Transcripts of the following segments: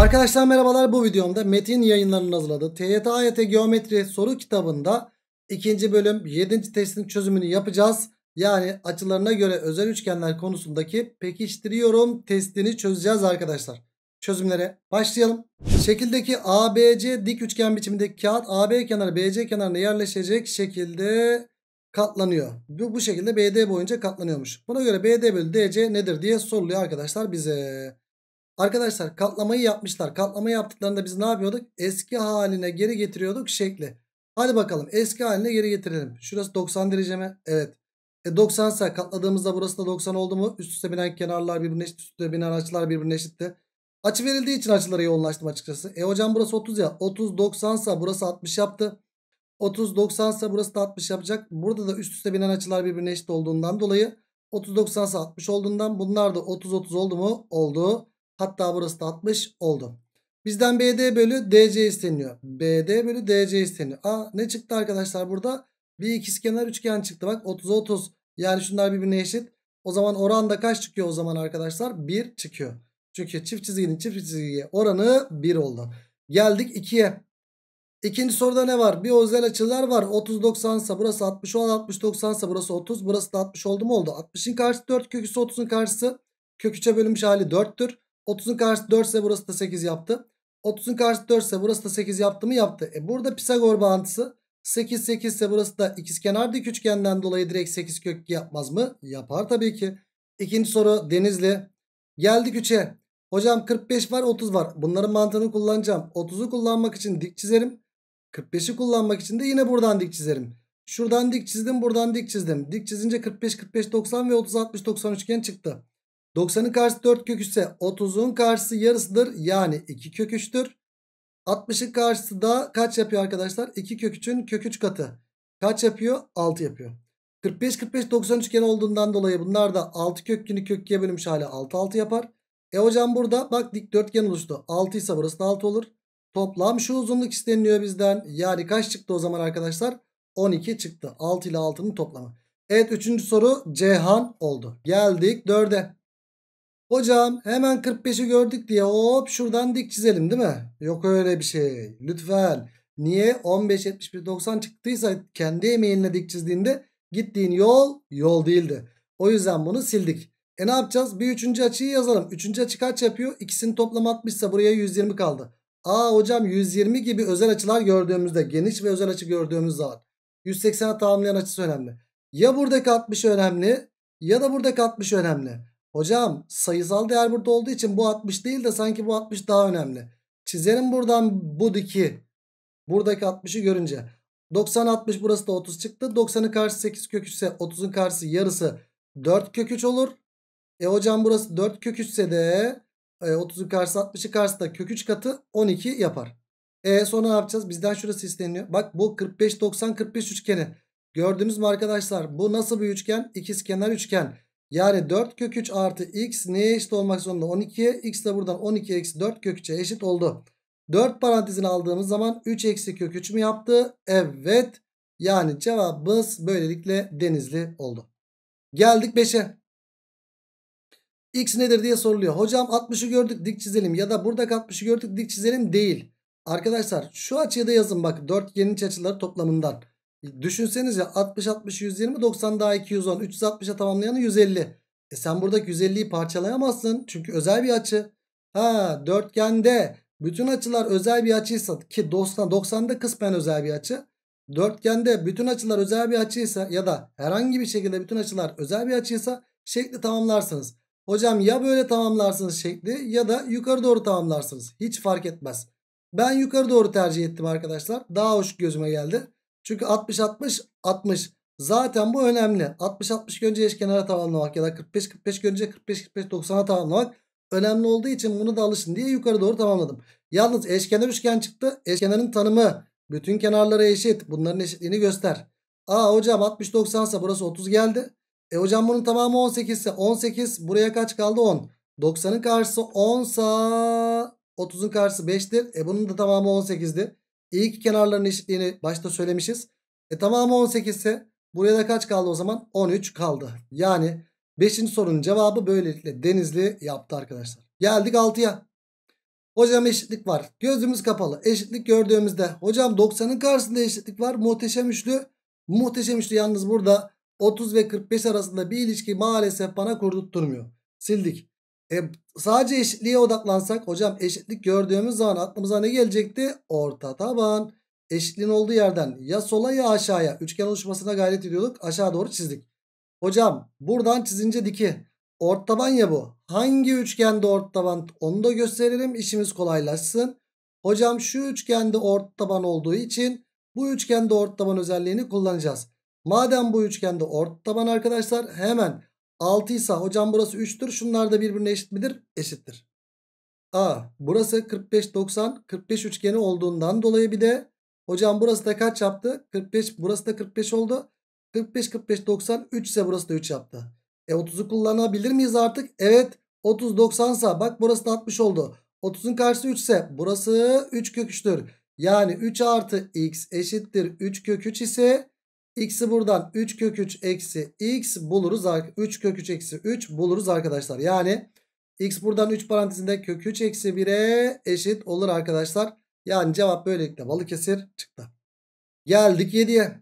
Arkadaşlar merhabalar bu videomda Metin yayınlarının hazırladığı TYT AYT Geometri soru kitabında ikinci bölüm 7. testin çözümünü yapacağız. Yani açılarına göre özel üçgenler konusundaki pekiştiriyorum testini çözeceğiz arkadaşlar. Çözümlere başlayalım. Şekildeki ABC dik üçgen biçimindeki kağıt AB kenarı BC kenarına yerleşecek şekilde katlanıyor. Bu, bu şekilde BD boyunca katlanıyormuş. Buna göre BD bölü DC nedir diye soruluyor arkadaşlar bize. Arkadaşlar katlamayı yapmışlar. Katlama yaptıklarında biz ne yapıyorduk? Eski haline geri getiriyorduk şekli. Hadi bakalım eski haline geri getirelim. Şurası 90 derece mi? Evet. E 90 ise katladığımızda burası da 90 oldu mu? Üst üste binen kenarlar birbirine eşit. Üst üste binen açılar birbirine eşitti. Açı verildiği için açıları yoğunlaştım açıkçası. E hocam burası 30 ya. 30 90 ise burası 60 yaptı. 30 90 ise burası da 60 yapacak. Burada da üst üste binen açılar birbirine eşit olduğundan dolayı 30 90 ise 60 olduğundan bunlar da 30 30 oldu mu? Oldu. Hatta burası da 60 oldu. Bizden BD bölü DC isteniyor. BD bölü DC isteniyor. Aa ne çıktı arkadaşlar burada? Bir ikizkenar üçgen çıktı. Bak 30 30. Yani şunlar birbirine eşit. O zaman oran da kaç çıkıyor o zaman arkadaşlar? 1 çıkıyor. Çünkü çift çizginin çift çizgiye oranı 1 oldu. Geldik 2'ye. İkinci soruda ne var? Bir özel açılar var. 30-90 ise burası 60 olan 60-90 ise burası 30. Burası da 60 oldu mu oldu? 60'ın karşısı 4 köküsü 30'un karşısı köküçe bölünmüş hali 4'tür. 30'un karşısı 4 ise burası da 8 yaptı. 30'un karşısı 4 ise burası da 8 yaptı mı? Yaptı. E burada Pisagor bağıntısı 8 8 ise burası da ikizkenar dik üçgenden dolayı direkt 8 kök yapmaz mı? Yapar tabii ki. İkinci soru Denizli. Geldik 3'e. Hocam 45 var 30 var. Bunların mantığını kullanacağım. 30'u kullanmak için dik çizerim. 45'i kullanmak için de yine buradan dik çizerim. Şuradan dik çizdim buradan dik çizdim. Dik çizince 45 45 90 ve 30 60 90 üçgen çıktı. 90'ın karşısı 4 kök 30'un karşısı yarısıdır. Yani 2 kök 3'tür. 60'ın karşısı da kaç yapıyor arkadaşlar? 2 kök köküç katı. Kaç yapıyor? 6 yapıyor. 45 45 90 üçgen olduğundan dolayı bunlar da 6 kökünü kök 2'ye bölünmüş hali 6 6 yapar. E hocam burada bak dikdörtgen oluştu. 6 ise burası da 6 olur. Toplam şu uzunluk isteniliyor bizden. Yani kaç çıktı o zaman arkadaşlar? 12 çıktı. 6 ile 6'nın toplamı. Evet 3. soru Cehan oldu. Geldik 4'e. Hocam hemen 45'i gördük diye hop şuradan dik çizelim değil mi? Yok öyle bir şey. Lütfen. Niye 15, 71, 90 çıktıysa kendi emeğinle dik çizdiğinde gittiğin yol yol değildi. O yüzden bunu sildik. E ne yapacağız? Bir üçüncü açıyı yazalım. Üçüncü açı kaç yapıyor? İkisini toplam 60 buraya 120 kaldı. Aa hocam 120 gibi özel açılar gördüğümüzde geniş ve özel açı gördüğümüz zaman 180'e tamamlayan açısı önemli. Ya buradaki 60 önemli ya da buradaki 60 önemli. Hocam sayısal değer burada olduğu için bu 60 değil de sanki bu 60 daha önemli. Çizelim buradan bu diki. Buradaki 60'ı görünce. 90 60 burası da 30 çıktı. 90'ın karşı 8 kök 30'un karşı yarısı 4 kök 3 olur. E hocam burası 4 kök de e, 30'un karşı 60'ı karşısı da kök 3 katı 12 yapar. E sonra ne yapacağız? Bizden şurası isteniyor. Bak bu 45 90 45 üçgeni. Gördünüz mü arkadaşlar? Bu nasıl bir üçgen? İkiz kenar üçgen. Yani 4 kök 3 artı x neye eşit olmak zorunda? 12'ye. X de buradan 12 eksi 4 kök 3'e eşit oldu. 4 parantezini aldığımız zaman 3 eksi kök 3 mü yaptı? Evet. Yani cevabımız böylelikle denizli oldu. Geldik 5'e. X nedir diye soruluyor. Hocam 60'ı gördük dik çizelim ya da burada 60'ı gördük dik çizelim değil. Arkadaşlar şu açıya da yazın bak dörtgenin iç açıları toplamından. Düşünsenize 60 60 120 90 daha 210 360'a tamamlayanı 150. E sen buradaki 150'yi parçalayamazsın çünkü özel bir açı. Ha dörtgende bütün açılar özel bir açıysa ki 90 90'da kısmen özel bir açı. Dörtgende bütün açılar özel bir açıysa ya da herhangi bir şekilde bütün açılar özel bir açıysa şekli tamamlarsınız. Hocam ya böyle tamamlarsınız şekli ya da yukarı doğru tamamlarsınız. Hiç fark etmez. Ben yukarı doğru tercih ettim arkadaşlar. Daha hoş gözüme geldi. Çünkü 60-60 60 zaten bu önemli. 60-60 görünce eşkenara tamamlamak ya da 45-45 görünce 45-45-90'a tamamlamak önemli olduğu için bunu da alışın diye yukarı doğru tamamladım. Yalnız eşkenar üçgen çıktı. Eşkenarın tanımı bütün kenarlara eşit. Bunların eşitliğini göster. Aa hocam 60-90 ise burası 30 geldi. E hocam bunun tamamı 18 ise 18 buraya kaç kaldı 10. 90'ın karşısı 10 sa 30'un karşısı 5'tir. E bunun da tamamı 18'di. İyi ki kenarların eşitliğini başta söylemişiz. E tamamı 18 ise buraya da kaç kaldı o zaman? 13 kaldı. Yani 5. sorunun cevabı böylelikle Denizli yaptı arkadaşlar. Geldik 6'ya. Hocam eşitlik var. Gözümüz kapalı. Eşitlik gördüğümüzde hocam 90'ın karşısında eşitlik var. Muhteşem üçlü. Muhteşem üçlü yalnız burada 30 ve 45 arasında bir ilişki maalesef bana kurdurtturmuyor. Sildik. E, sadece eşitliğe odaklansak hocam eşitlik gördüğümüz zaman aklımıza ne gelecekti? Orta taban. Eşitliğin olduğu yerden ya sola ya aşağıya üçgen oluşmasına gayret ediyorduk. Aşağı doğru çizdik. Hocam buradan çizince diki. Ort taban ya bu. Hangi üçgende ort taban onu da gösterelim. İşimiz kolaylaşsın. Hocam şu üçgende ort taban olduğu için bu üçgende ort taban özelliğini kullanacağız. Madem bu üçgende ort taban arkadaşlar hemen 6 ise hocam burası 3'tür. Şunlar da birbirine eşit midir? Eşittir. A burası 45 90 45 üçgeni olduğundan dolayı bir de hocam burası da kaç yaptı? 45 burası da 45 oldu. 45 45 90 3 ise burası da 3 yaptı. E 30'u kullanabilir miyiz artık? Evet 30 90 ise bak burası da 60 oldu. 30'un karşısı 3 ise burası 3 kök Yani 3 artı x eşittir 3 kök 3 ise X'i buradan 3 kök 3 eksi x buluruz. 3 kök 3 eksi 3 buluruz arkadaşlar. Yani x buradan 3 parantezinde kök 3 eksi 1'e eşit olur arkadaşlar. Yani cevap böylelikle Balıkesir çıktı. Geldik 7'ye.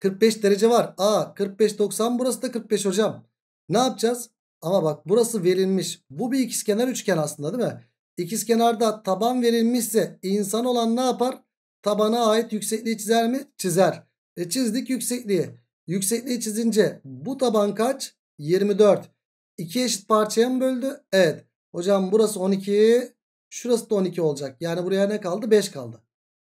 45 derece var. A 45 90 burası da 45 hocam. Ne yapacağız? Ama bak burası verilmiş. Bu bir ikizkenar üçgen aslında değil mi? İkizkenarda taban verilmişse insan olan ne yapar? Tabana ait yüksekliği çizer mi? Çizer. E çizdik yüksekliği. Yüksekliği çizince bu taban kaç? 24. İki eşit parçaya mı böldü? Evet. Hocam burası 12. Şurası da 12 olacak. Yani buraya ne kaldı? 5 kaldı.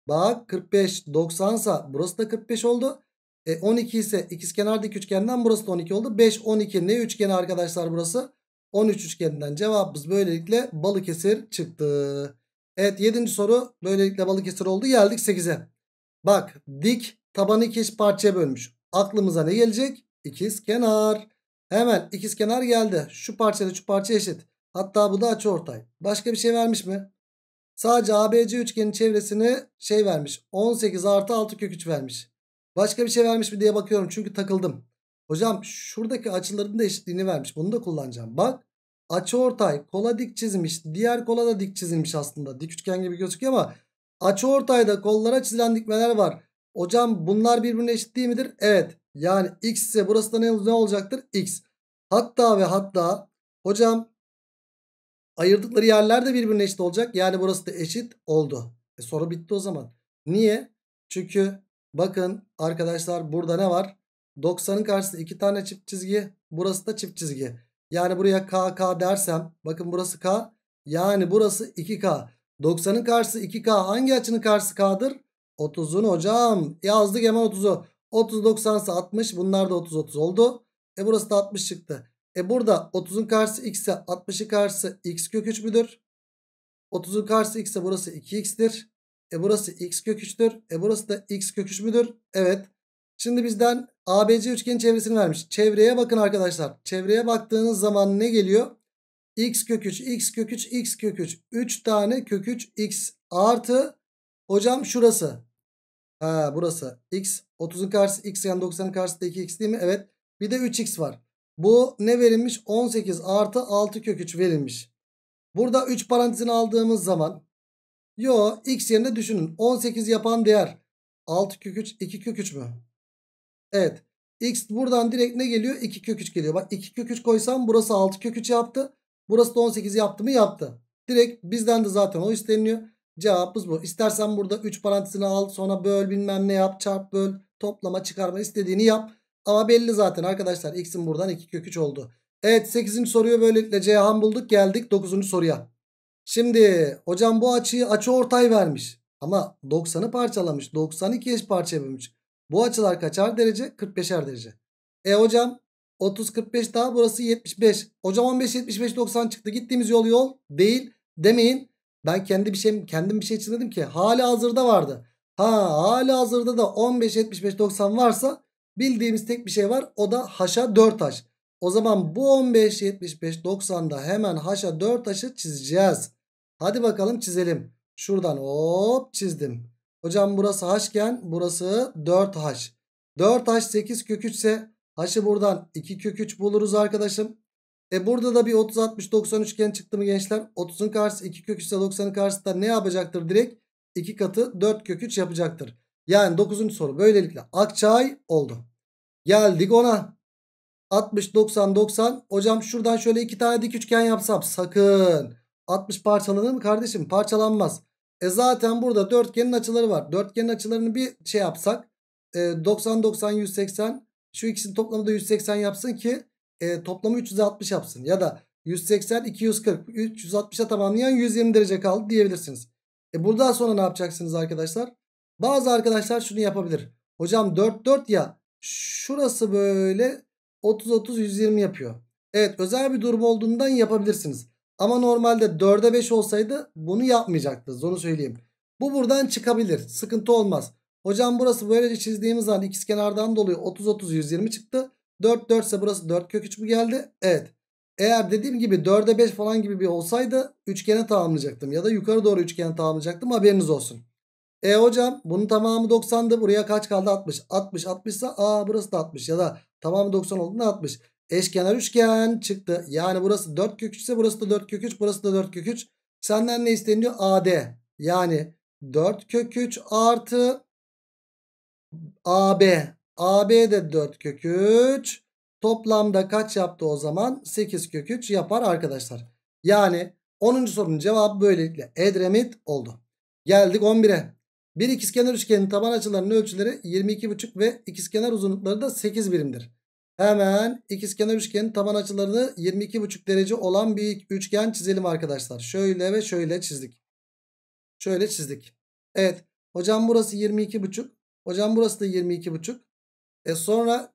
Bak 45 90 sa burası da 45 oldu. E 12 ise ikizkenardaki üçgenden burası da 12 oldu. 5 12 ne üçgeni arkadaşlar burası? 13 üçgeninden cevabımız böylelikle Balıkesir çıktı. Evet 7. soru böylelikle Balıkesir oldu. Geldik 8'e. Bak dik Tabanı iki parçaya bölmüş. Aklımıza ne gelecek? İkiz kenar. Hemen ikiz kenar geldi. Şu parçada şu parça eşit. Hatta bu da açı ortay. Başka bir şey vermiş mi? Sadece ABC üçgenin çevresini şey vermiş. 18 artı 6 kök 3 vermiş. Başka bir şey vermiş mi diye bakıyorum. Çünkü takıldım. Hocam şuradaki açıların da eşitliğini vermiş. Bunu da kullanacağım. Bak açı ortay kola dik çizilmiş. Diğer kola da dik çizilmiş aslında. Dik üçgen gibi gözüküyor ama açı ortayda kollara çizilen dikmeler var. Hocam bunlar birbirine eşit değil midir? Evet. Yani x ise burası da ne, ne olacaktır? X. Hatta ve hatta hocam ayırdıkları yerler de birbirine eşit olacak. Yani burası da eşit oldu. E soru bitti o zaman. Niye? Çünkü bakın arkadaşlar burada ne var? 90'ın karşısında 2 tane çift çizgi. Burası da çift çizgi. Yani buraya KK dersem bakın burası K. Yani burası 2K. 90'ın karşısı 2K. Hangi açının karşısı K'dır? 30'un hocam. Yazdık hemen 30'u. 30 90 ise 60. Bunlar da 30 30 oldu. E burası da 60 çıktı. E burada 30'un karşısı x ise 60'ın karşısı x kök 3 müdür? 30'un karşısı x ise burası 2x'tir. E burası x kök 3'tür. E burası da x kök 3 müdür? Evet. Şimdi bizden ABC üçgenin çevresini vermiş. Çevreye bakın arkadaşlar. Çevreye baktığınız zaman ne geliyor? x kök 3, x kök 3, x kök 3. 3 tane kök 3 x artı hocam şurası. Ha burası x. 30'un karşısı x yani 90'ın karşısı da 2x değil mi? Evet. Bir de 3x var. Bu ne verilmiş? 18 artı 6 kök 3 verilmiş. Burada 3 parantezini aldığımız zaman yo x yerine düşünün. 18 yapan değer 6 kök 3 2 kök 3 mü? Evet. X buradan direkt ne geliyor? 2 kök 3 geliyor. Bak 2 kök 3 koysam burası 6 kök 3 yaptı. Burası da 18 yaptı mı? Yaptı. Direkt bizden de zaten o isteniliyor. Cevabımız bu. İstersen burada 3 parantezini al sonra böl bilmem ne yap çarp böl toplama çıkarma istediğini yap. Ama belli zaten arkadaşlar x'in buradan 2 köküç oldu. Evet 8. soruyu böylelikle Ceyhan bulduk geldik 9. soruya. Şimdi hocam bu açıyı açı ortay vermiş. Ama 90'ı parçalamış. 92 eş parçaya bölmüş. Bu açılar kaçar derece? 45'er derece. E hocam 30 45 daha burası 75. Hocam 15 75 90 çıktı. Gittiğimiz yol yol değil demeyin. Ben kendi bir şey kendim bir şey çizmedim ki. Hali hazırda vardı. Ha hali hazırda da 15 75 90 varsa bildiğimiz tek bir şey var. O da haşa 4 haş. O zaman bu 15 75 90'da hemen haşa 4 haşı çizeceğiz. Hadi bakalım çizelim. Şuradan hop çizdim. Hocam burası haşken burası 4 haş. 4 haş 8 kök 3 ise haşı buradan 2 kök 3 buluruz arkadaşım. E burada da bir 30 60 90 üçgen çıktı mı gençler? 30'un karşısı 2 kök 3 ise 90'ın karşısı da ne yapacaktır direkt? 2 katı 4 kök 3 yapacaktır. Yani 9. soru böylelikle Akçay oldu. Geldik ona. 60 90 90. Hocam şuradan şöyle iki tane dik üçgen yapsam sakın. 60 parçalanır mı kardeşim? Parçalanmaz. E zaten burada dörtgenin açıları var. Dörtgenin açılarını bir şey yapsak. E 90 90 180 şu ikisinin toplamı da 180 yapsın ki e, toplamı 360 yapsın. Ya da 180, 240, 360'a tamamlayan 120 derece kaldı diyebilirsiniz. E buradan sonra ne yapacaksınız arkadaşlar? Bazı arkadaşlar şunu yapabilir. Hocam 4, 4 ya şurası böyle 30, 30, 120 yapıyor. Evet özel bir durum olduğundan yapabilirsiniz. Ama normalde 4'e 5 olsaydı bunu yapmayacaktınız onu söyleyeyim. Bu buradan çıkabilir sıkıntı olmaz. Hocam burası böylece çizdiğimiz zaman ikizkenardan dolayı 30, 30, 120 çıktı. 4 4 ise burası 4 kök 3 mü geldi? Evet. Eğer dediğim gibi 4'e 5 falan gibi bir olsaydı üçgene tamamlayacaktım. Ya da yukarı doğru üçgene tamamlayacaktım haberiniz olsun. E hocam bunun tamamı 90'dı buraya kaç kaldı 60. 60 60 ise aa burası da 60 ya da tamamı 90 olduğunda 60. Eşkenar üçgen çıktı. Yani burası 4 kök 3 ise burası da 4 kök 3 burası da 4 kök 3. Senden ne isteniyor? AD. Yani 4 kök 3 artı AB AB de 4 kök 3. Toplamda kaç yaptı o zaman? 8 kök 3 yapar arkadaşlar. Yani 10. sorunun cevabı böylelikle Edremit oldu. Geldik 11'e. Bir ikizkenar üçgenin taban açılarının ölçüleri 22,5 ve ikizkenar uzunlukları da 8 birimdir. Hemen ikizkenar üçgenin taban açılarını 22,5 derece olan bir üçgen çizelim arkadaşlar. Şöyle ve şöyle çizdik. Şöyle çizdik. Evet. Hocam burası 22,5. Hocam burası da 22,5. E sonra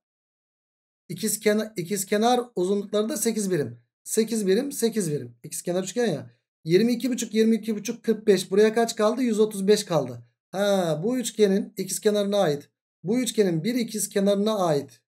ikiz kenar, ikiz kenar uzunlukları da 8 birim. 8 birim 8 birim. İkiz kenar üçgen ya. 22,5 22,5 45. Buraya kaç kaldı? 135 kaldı. Ha, bu üçgenin ikiz kenarına ait. Bu üçgenin bir ikiz kenarına ait.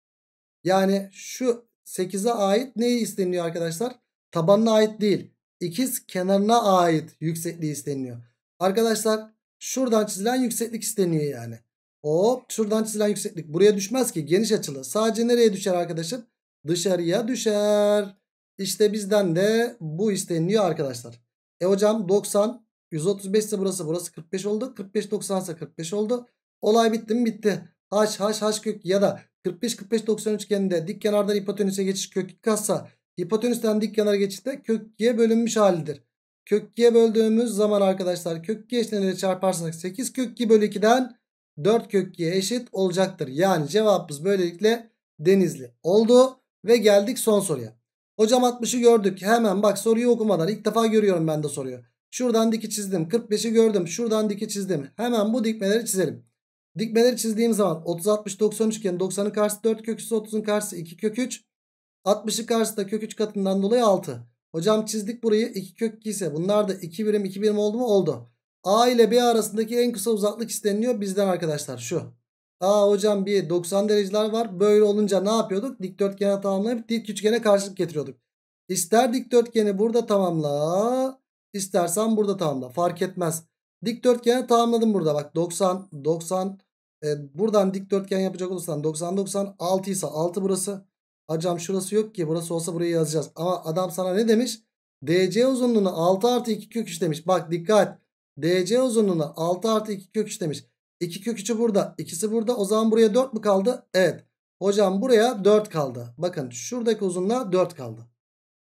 Yani şu 8'e ait neyi isteniyor arkadaşlar? Tabanına ait değil. İkiz kenarına ait yüksekliği isteniyor. Arkadaşlar şuradan çizilen yükseklik isteniyor yani. Hop şuradan çizilen yükseklik buraya düşmez ki geniş açılı. Sadece nereye düşer arkadaşım? Dışarıya düşer. İşte bizden de bu isteniliyor arkadaşlar. E hocam 90 135 ise burası burası 45 oldu. 45 90 ise 45 oldu. Olay bitti mi bitti. H H H kök ya da 45 45 90 üçgeninde dik kenardan hipotenüse geçiş kök kassa hipotenüsten dik kenara geçişte kök G bölünmüş halidir. Kök G böldüğümüz zaman arkadaşlar kök G eşleniyle çarparsak 8 kök G bölü 2'den 4 köküye eşit olacaktır. Yani cevabımız böylelikle denizli oldu. Ve geldik son soruya. Hocam 60'ı gördük. Hemen bak soruyu okumadan ilk defa görüyorum ben de soruyu. Şuradan diki çizdim. 45'i gördüm. Şuradan diki çizdim. Hemen bu dikmeleri çizelim. Dikmeleri çizdiğim zaman 30, 60, 90 üçgen 90'ın karşısı 4 kök 3, 30'un karşısı 2 kök 3. 60'ı karşısında kök 3 katından dolayı 6. Hocam çizdik burayı 2 kök 2 ise bunlar da 2 birim 2 birim oldu mu? Oldu. A ile B arasındaki en kısa uzaklık isteniliyor bizden arkadaşlar şu. Aa hocam bir 90 dereceler var. Böyle olunca ne yapıyorduk? Dikdörtgeni tamamlayıp dik üçgene karşılık getiriyorduk. İster dikdörtgeni burada tamamla. istersen burada tamamla. Fark etmez. Dikdörtgeni tamamladım burada. Bak 90, 90. E, buradan dikdörtgen yapacak olursan 90, 90. 6 ise 6 burası. Hocam şurası yok ki. Burası olsa burayı yazacağız. Ama adam sana ne demiş? DC uzunluğunu 6 artı 2 kök 3 demiş. Bak dikkat. DC uzunluğuna 6 artı 2 kök 3 demiş. 2 kök 3'ü burada. ikisi burada. O zaman buraya 4 mü kaldı? Evet. Hocam buraya 4 kaldı. Bakın şuradaki uzunluğa 4 kaldı.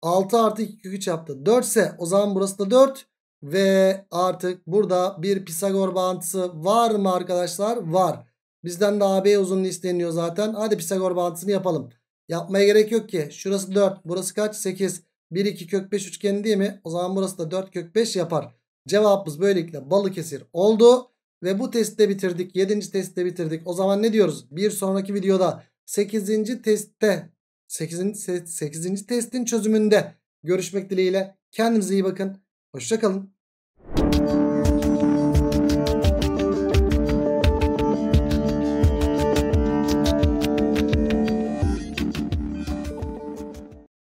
6 artı 2 kök 3 yaptı. 4 ise o zaman burası da 4. Ve artık burada bir Pisagor bağıntısı var mı arkadaşlar? Var. Bizden de AB uzunluğu isteniyor zaten. Hadi Pisagor bağıntısını yapalım. Yapmaya gerek yok ki. Şurası 4. Burası kaç? 8. 1, 2 kök 5 üçgeni değil mi? O zaman burası da 4 kök 5 yapar. Cevabımız böylelikle Balıkesir oldu. Ve bu testi de bitirdik. 7. testi de bitirdik. O zaman ne diyoruz? Bir sonraki videoda 8. testte 8. 8. testin çözümünde görüşmek dileğiyle. Kendinize iyi bakın. Hoşçakalın.